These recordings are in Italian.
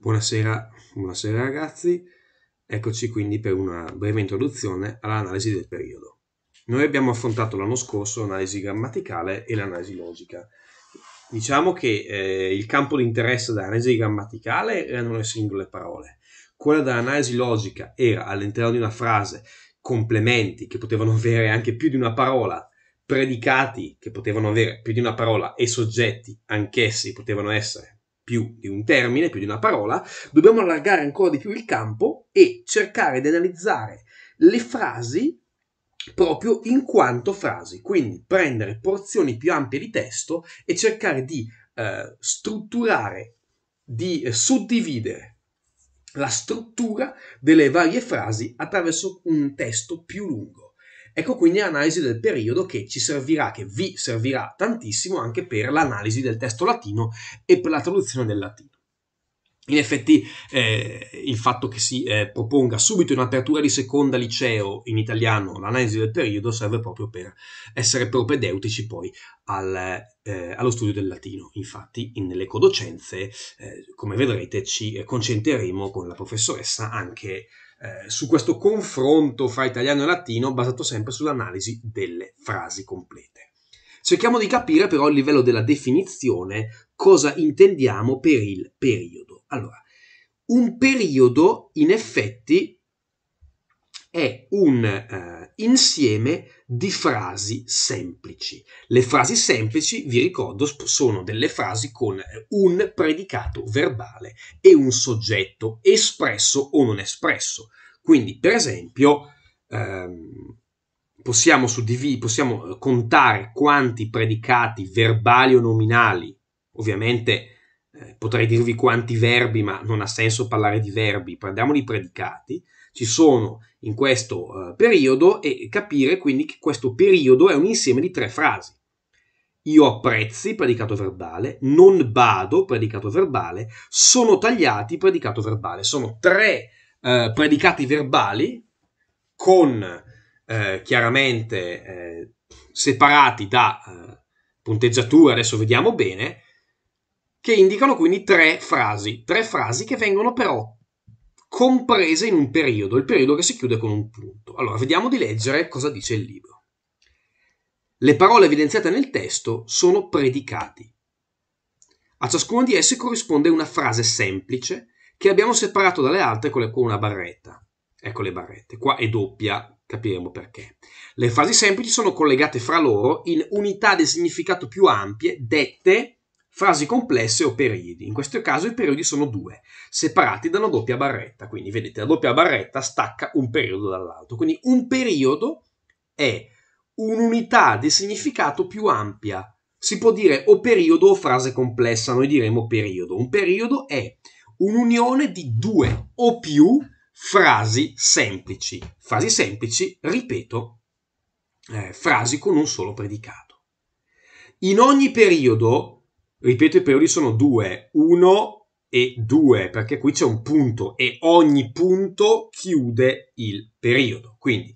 Buonasera, buonasera ragazzi, eccoci quindi per una breve introduzione all'analisi del periodo. Noi abbiamo affrontato l'anno scorso l'analisi grammaticale e l'analisi logica. Diciamo che eh, il campo di interesse dell'analisi grammaticale erano le singole parole, quella dell'analisi logica era all'interno di una frase complementi che potevano avere anche più di una parola, predicati che potevano avere più di una parola e soggetti anch'essi potevano essere più di un termine, più di una parola, dobbiamo allargare ancora di più il campo e cercare di analizzare le frasi proprio in quanto frasi, quindi prendere porzioni più ampie di testo e cercare di eh, strutturare, di eh, suddividere la struttura delle varie frasi attraverso un testo più lungo. Ecco quindi l'analisi del periodo che ci servirà, che vi servirà tantissimo anche per l'analisi del testo latino e per la traduzione del latino. In effetti eh, il fatto che si eh, proponga subito in apertura di seconda liceo in italiano l'analisi del periodo serve proprio per essere propedeutici poi al, eh, allo studio del latino. Infatti nelle codocenze, eh, come vedrete, ci concentreremo con la professoressa anche eh, su questo confronto fra italiano e latino basato sempre sull'analisi delle frasi complete. Cerchiamo di capire però a livello della definizione cosa intendiamo per il periodo. Allora, un periodo in effetti è un eh, insieme di frasi semplici. Le frasi semplici, vi ricordo, sono delle frasi con eh, un predicato verbale e un soggetto espresso o non espresso. Quindi, per esempio, ehm, possiamo, suddiv- possiamo eh, contare quanti predicati verbali o nominali, ovviamente eh, potrei dirvi quanti verbi, ma non ha senso parlare di verbi, prendiamo i predicati ci sono in questo eh, periodo e capire quindi che questo periodo è un insieme di tre frasi. Io apprezzi, predicato verbale, non bado, predicato verbale, sono tagliati, predicato verbale. Sono tre eh, predicati verbali con eh, chiaramente eh, separati da eh, punteggiatura, adesso vediamo bene, che indicano quindi tre frasi, tre frasi che vengono però comprese in un periodo, il periodo che si chiude con un punto. Allora, vediamo di leggere cosa dice il libro. Le parole evidenziate nel testo sono predicati. A ciascuno di essi corrisponde una frase semplice che abbiamo separato dalle altre con, con una barretta. Ecco le barrette, qua è doppia, capiremo perché. Le frasi semplici sono collegate fra loro in unità di significato più ampie, dette frasi complesse o periodi. In questo caso i periodi sono due, separati da una doppia barretta. Quindi vedete, la doppia barretta stacca un periodo dall'altro. Quindi un periodo è un'unità di significato più ampia. Si può dire o periodo o frase complessa, noi diremo periodo. Un periodo è un'unione di due o più frasi semplici. Frasi semplici, ripeto, eh, frasi con un solo predicato. In ogni periodo ripeto i periodi sono due, uno e due, perché qui c'è un punto e ogni punto chiude il periodo. Quindi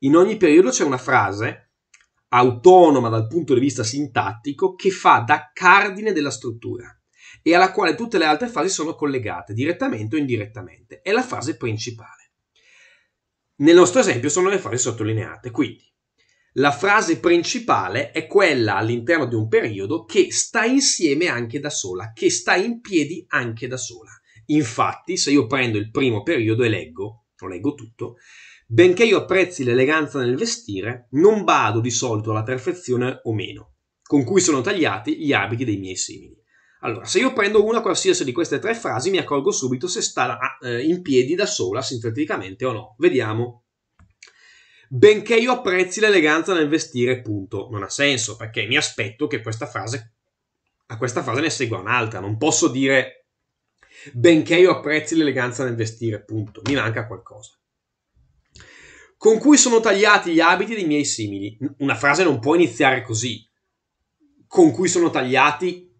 in ogni periodo c'è una frase autonoma dal punto di vista sintattico che fa da cardine della struttura e alla quale tutte le altre frasi sono collegate direttamente o indirettamente. È la frase principale. Nel nostro esempio sono le frasi sottolineate, quindi la frase principale è quella all'interno di un periodo che sta insieme anche da sola, che sta in piedi anche da sola. Infatti, se io prendo il primo periodo e leggo, lo leggo tutto, benché io apprezzi l'eleganza nel vestire, non vado di solito alla perfezione o meno, con cui sono tagliati gli abiti dei miei simili. Allora, se io prendo una qualsiasi di queste tre frasi, mi accorgo subito se sta eh, in piedi da sola sinteticamente o no. Vediamo benché io apprezzi l'eleganza nel vestire, punto. Non ha senso, perché mi aspetto che questa frase, a questa frase ne segua un'altra. Non posso dire, benché io apprezzi l'eleganza nel vestire, punto. Mi manca qualcosa. Con cui sono tagliati gli abiti dei miei simili. Una frase non può iniziare così. Con cui sono tagliati,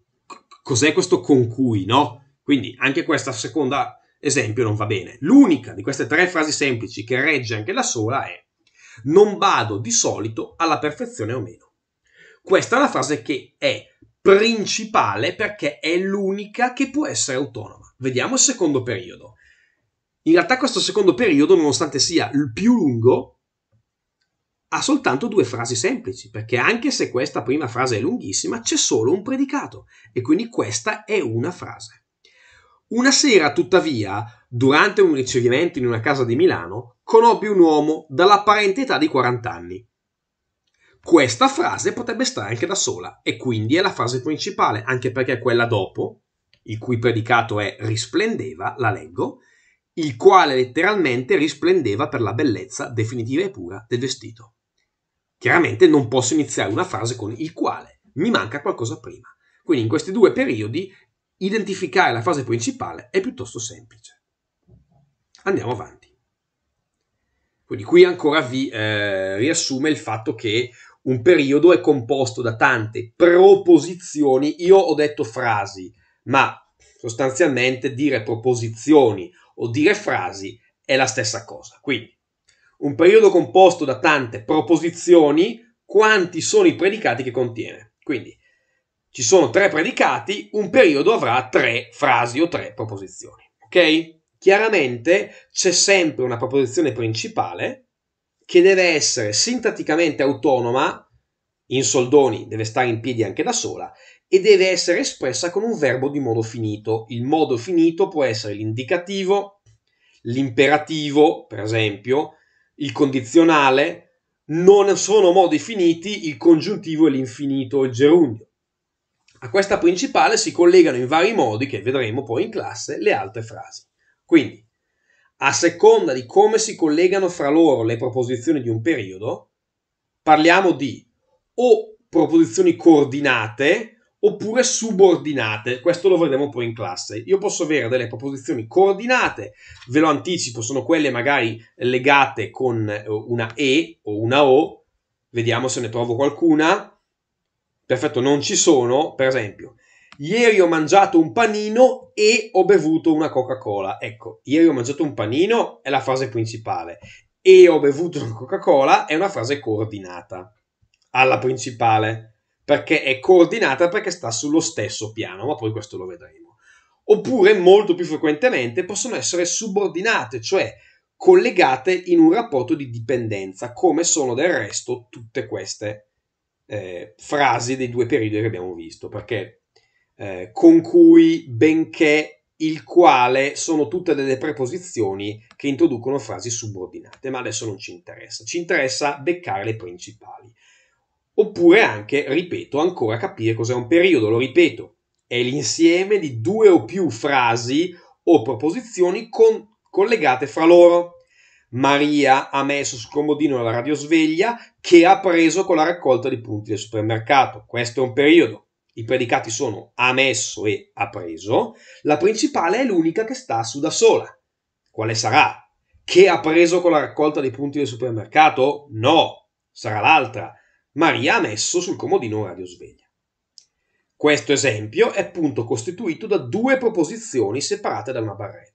cos'è questo con cui, no? Quindi anche questa seconda esempio non va bene. L'unica di queste tre frasi semplici che regge anche la sola è non vado di solito alla perfezione o meno. Questa è una frase che è principale perché è l'unica che può essere autonoma. Vediamo il secondo periodo. In realtà questo secondo periodo, nonostante sia il più lungo, ha soltanto due frasi semplici, perché anche se questa prima frase è lunghissima, c'è solo un predicato e quindi questa è una frase. Una sera, tuttavia, durante un ricevimento in una casa di Milano, conobbi un uomo dall'apparente età di 40 anni. Questa frase potrebbe stare anche da sola, e quindi è la frase principale, anche perché quella dopo, il cui predicato è risplendeva, la leggo, il quale letteralmente risplendeva per la bellezza definitiva e pura del vestito. Chiaramente non posso iniziare una frase con il quale, mi manca qualcosa prima. Quindi in questi due periodi identificare la fase principale è piuttosto semplice. Andiamo avanti. Quindi qui ancora vi eh, riassume il fatto che un periodo è composto da tante proposizioni, io ho detto frasi, ma sostanzialmente dire proposizioni o dire frasi è la stessa cosa. Quindi un periodo composto da tante proposizioni, quanti sono i predicati che contiene? Quindi ci sono tre predicati, un periodo avrà tre frasi o tre proposizioni. Ok? Chiaramente c'è sempre una proposizione principale che deve essere sintaticamente autonoma, in soldoni deve stare in piedi anche da sola, e deve essere espressa con un verbo di modo finito. Il modo finito può essere l'indicativo, l'imperativo, per esempio, il condizionale, non sono modi finiti il congiuntivo e l'infinito, il gerundio. A questa principale si collegano in vari modi, che vedremo poi in classe, le altre frasi. Quindi, a seconda di come si collegano fra loro le proposizioni di un periodo, parliamo di o proposizioni coordinate oppure subordinate. Questo lo vedremo poi in classe. Io posso avere delle proposizioni coordinate, ve lo anticipo, sono quelle magari legate con eh, una E o una O, vediamo se ne trovo qualcuna Perfetto, non ci sono, per esempio, ieri ho mangiato un panino e ho bevuto una Coca-Cola. Ecco, ieri ho mangiato un panino è la frase principale e ho bevuto una Coca-Cola è una frase coordinata alla principale, perché è coordinata perché sta sullo stesso piano, ma poi questo lo vedremo. Oppure molto più frequentemente possono essere subordinate, cioè collegate in un rapporto di dipendenza, come sono del resto tutte queste eh, frasi dei due periodi che abbiamo visto, perché eh, con cui, benché, il quale sono tutte delle preposizioni che introducono frasi subordinate, ma adesso non ci interessa, ci interessa beccare le principali. Oppure anche, ripeto, ancora capire cos'è un periodo, lo ripeto, è l'insieme di due o più frasi o proposizioni con, collegate fra loro Maria ha messo sul comodino la radiosveglia che ha preso con la raccolta di punti del supermercato. Questo è un periodo. I predicati sono ha messo e ha preso. La principale è l'unica che sta su da sola. Quale sarà? Che ha preso con la raccolta dei punti del supermercato? No, sarà l'altra. Maria ha messo sul comodino la radiosveglia. Questo esempio è appunto costituito da due proposizioni separate da una barretta.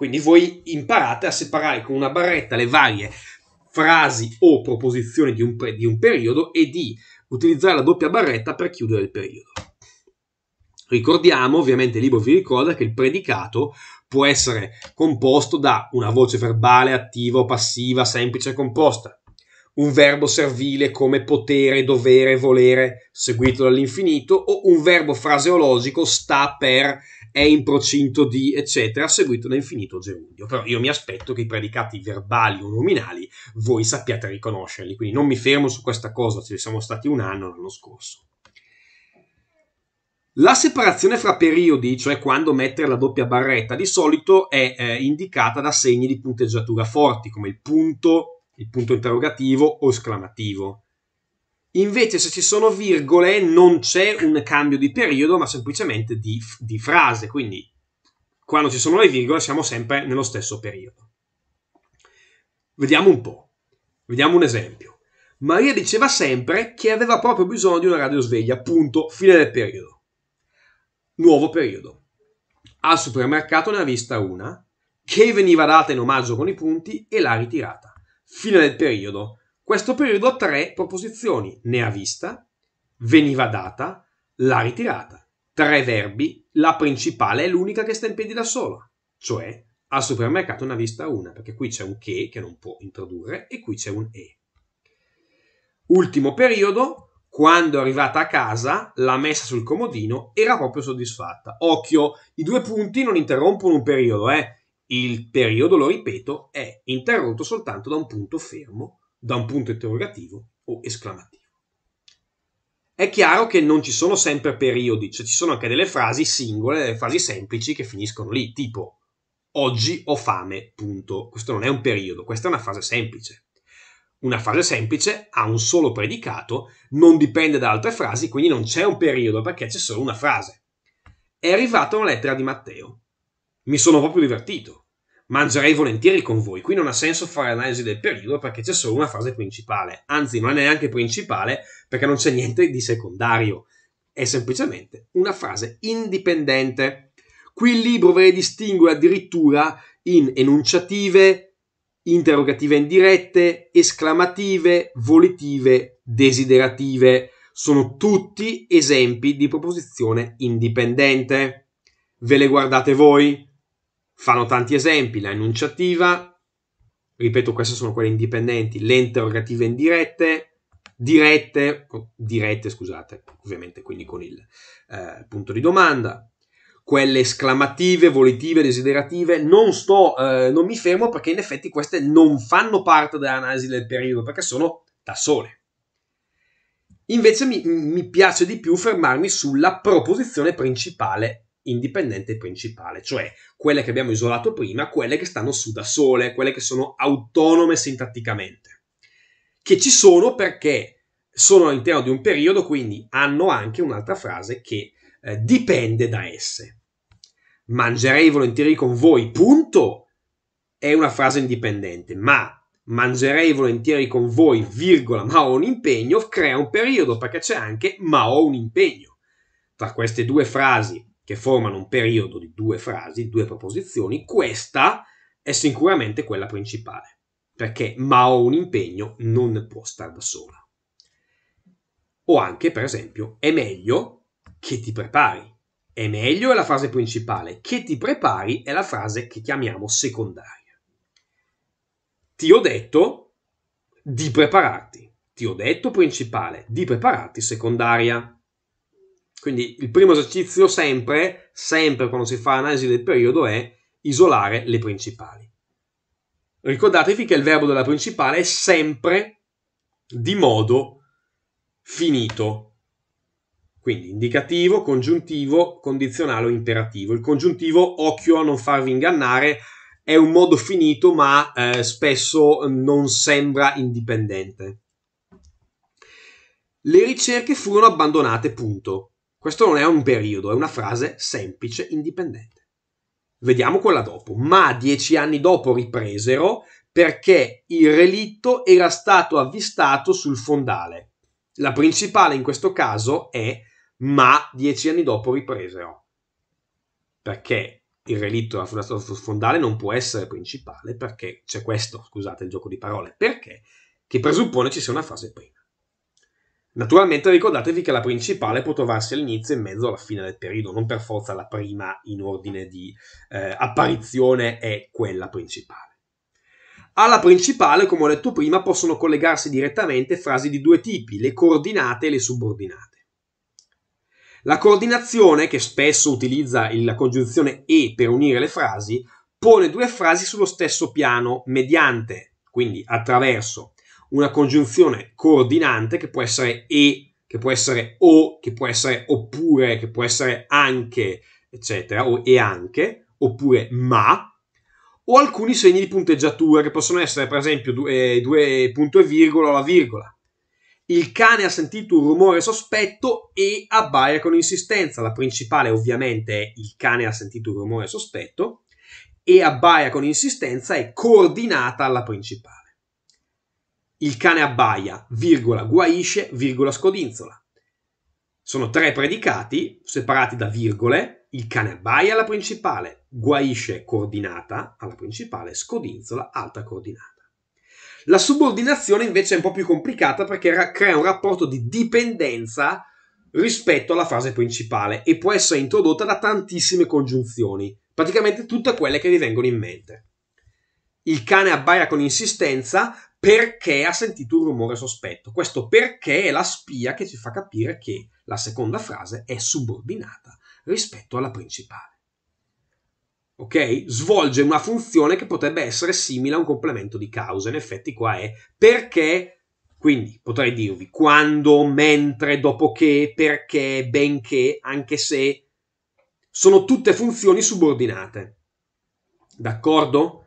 Quindi voi imparate a separare con una barretta le varie frasi o proposizioni di un, pre- di un periodo e di utilizzare la doppia barretta per chiudere il periodo. Ricordiamo, ovviamente il libro vi ricorda che il predicato può essere composto da una voce verbale attiva o passiva, semplice o composta, un verbo servile come potere, dovere, volere, seguito dall'infinito, o un verbo fraseologico sta per, è in procinto di, eccetera, seguito da infinito gerundio. Però io mi aspetto che i predicati verbali o nominali voi sappiate riconoscerli, quindi non mi fermo su questa cosa, ci siamo stati un anno l'anno scorso. La separazione fra periodi, cioè quando mettere la doppia barretta, di solito è eh, indicata da segni di punteggiatura forti, come il punto, il punto interrogativo o esclamativo. Invece se ci sono virgole non c'è un cambio di periodo ma semplicemente di, di frase, quindi quando ci sono le virgole siamo sempre nello stesso periodo. Vediamo un po', vediamo un esempio. Maria diceva sempre che aveva proprio bisogno di una radiosveglia, punto, fine del periodo. Nuovo periodo. Al supermercato ne ha vista una, che veniva data in omaggio con i punti e l'ha ritirata. Fine del periodo. Questo periodo ha tre proposizioni ne ha vista, veniva data, l'ha ritirata. Tre verbi, la principale è l'unica che sta in piedi da sola, cioè al supermercato ne ha vista una, perché qui c'è un che che non può introdurre e qui c'è un e. Ultimo periodo, quando è arrivata a casa, l'ha messa sul comodino, era proprio soddisfatta. Occhio, i due punti non interrompono un periodo, eh. Il periodo, lo ripeto, è interrotto soltanto da un punto fermo, da un punto interrogativo o esclamativo. È chiaro che non ci sono sempre periodi, cioè ci sono anche delle frasi singole, delle frasi semplici che finiscono lì, tipo oggi ho fame, punto. Questo non è un periodo, questa è una frase semplice. Una frase semplice ha un solo predicato, non dipende da altre frasi, quindi non c'è un periodo perché c'è solo una frase. È arrivata una lettera di Matteo. Mi sono proprio divertito. Mangerei volentieri con voi, qui non ha senso fare analisi del periodo perché c'è solo una fase principale, anzi non è neanche principale perché non c'è niente di secondario, è semplicemente una frase indipendente. Qui il libro ve le distingue addirittura in enunciative, interrogative indirette, esclamative, volitive, desiderative. Sono tutti esempi di proposizione indipendente. Ve le guardate voi? Fanno tanti esempi, la enunciativa, ripeto, queste sono quelle indipendenti, le interrogative indirette, dirette, dirette scusate, ovviamente quindi con il eh, punto di domanda, quelle esclamative, volitive, desiderative, non sto, eh, non mi fermo perché in effetti queste non fanno parte dell'analisi del periodo perché sono da sole. Invece mi, mi piace di più fermarmi sulla proposizione principale indipendente principale, cioè quelle che abbiamo isolato prima, quelle che stanno su da sole, quelle che sono autonome sintatticamente, che ci sono perché sono all'interno di un periodo, quindi hanno anche un'altra frase che eh, dipende da esse. Mangerei volentieri con voi, punto, è una frase indipendente, ma mangerei volentieri con voi, virgola, ma ho un impegno, crea un periodo perché c'è anche ma ho un impegno. Tra queste due frasi che formano un periodo di due frasi, due proposizioni, questa è sicuramente quella principale, perché ma ho un impegno non può star da sola. O anche, per esempio, è meglio che ti prepari. È meglio è la frase principale, che ti prepari è la frase che chiamiamo secondaria. Ti ho detto di prepararti. Ti ho detto principale, di prepararti secondaria. Quindi il primo esercizio sempre, sempre quando si fa analisi del periodo è isolare le principali. Ricordatevi che il verbo della principale è sempre di modo finito. Quindi indicativo, congiuntivo, condizionale o imperativo. Il congiuntivo, occhio a non farvi ingannare, è un modo finito ma eh, spesso non sembra indipendente. Le ricerche furono abbandonate, punto. Questo non è un periodo, è una frase semplice, indipendente. Vediamo quella dopo. Ma dieci anni dopo ripresero perché il relitto era stato avvistato sul fondale. La principale in questo caso è ma dieci anni dopo ripresero. Perché il relitto era stato sul fondale non può essere principale perché c'è questo, scusate il gioco di parole, perché che presuppone ci sia una frase prima. Naturalmente ricordatevi che la principale può trovarsi all'inizio e in mezzo alla fine del periodo, non per forza la prima in ordine di eh, apparizione è quella principale. Alla principale, come ho detto prima, possono collegarsi direttamente frasi di due tipi, le coordinate e le subordinate. La coordinazione, che spesso utilizza la congiunzione e per unire le frasi, pone due frasi sullo stesso piano mediante, quindi attraverso una congiunzione coordinante che può essere e, che può essere o, che può essere oppure, che può essere anche, eccetera, o e anche, oppure ma, o alcuni segni di punteggiatura che possono essere per esempio due, eh, due punto e virgola o la virgola. Il cane ha sentito un rumore sospetto e abbaia con insistenza. La principale ovviamente è il cane ha sentito un rumore sospetto e abbaia con insistenza è coordinata alla principale. Il cane abbaia, virgola, guaisce, virgola, scodinzola. Sono tre predicati separati da virgole. Il cane abbaia alla principale, guaisce coordinata alla principale, scodinzola alta coordinata. La subordinazione invece è un po' più complicata perché ra- crea un rapporto di dipendenza rispetto alla frase principale e può essere introdotta da tantissime congiunzioni, praticamente tutte quelle che vi vengono in mente. Il cane abbaia con insistenza perché ha sentito un rumore sospetto. Questo perché è la spia che ci fa capire che la seconda frase è subordinata rispetto alla principale. Ok? Svolge una funzione che potrebbe essere simile a un complemento di causa. In effetti qua è perché, quindi potrei dirvi quando, mentre, dopo che, perché, benché, anche se. Sono tutte funzioni subordinate. D'accordo?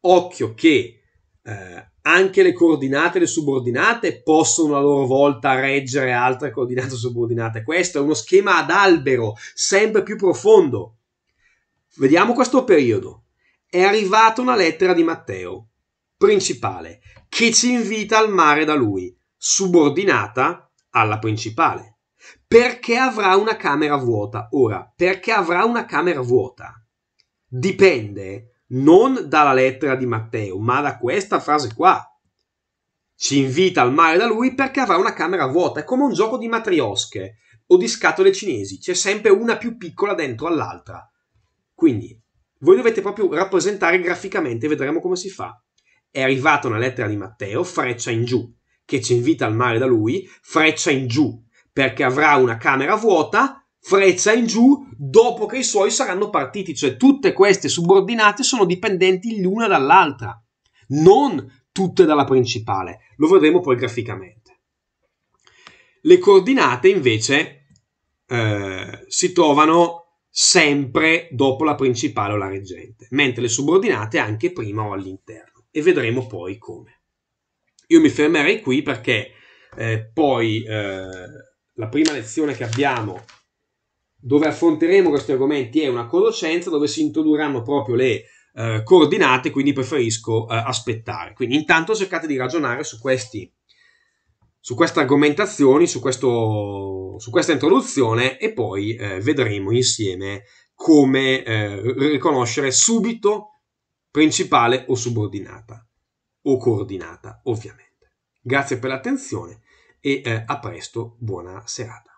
Occhio che eh, anche le coordinate e le subordinate possono a loro volta reggere altre coordinate e subordinate. Questo è uno schema ad albero sempre più profondo. Vediamo questo periodo. È arrivata una lettera di Matteo, principale, che ci invita al mare da lui, subordinata alla principale. Perché avrà una camera vuota? Ora, perché avrà una camera vuota? Dipende non dalla lettera di Matteo, ma da questa frase qua. Ci invita al mare da lui perché avrà una camera vuota, è come un gioco di matriosche o di scatole cinesi, c'è sempre una più piccola dentro all'altra. Quindi voi dovete proprio rappresentare graficamente, vedremo come si fa. È arrivata una lettera di Matteo, freccia in giù, che ci invita al mare da lui, freccia in giù, perché avrà una camera vuota freccia in giù dopo che i suoi saranno partiti, cioè tutte queste subordinate sono dipendenti l'una dall'altra, non tutte dalla principale. Lo vedremo poi graficamente. Le coordinate invece eh, si trovano sempre dopo la principale o la reggente, mentre le subordinate anche prima o all'interno e vedremo poi come. Io mi fermerei qui perché eh, poi eh, la prima lezione che abbiamo dove affronteremo questi argomenti è una conoscenza dove si introdurranno proprio le eh, coordinate, quindi preferisco eh, aspettare. Quindi intanto cercate di ragionare su questi su queste argomentazioni, su, questo, su questa introduzione e poi eh, vedremo insieme come eh, riconoscere subito principale o subordinata o coordinata, ovviamente. Grazie per l'attenzione e eh, a presto, buona serata.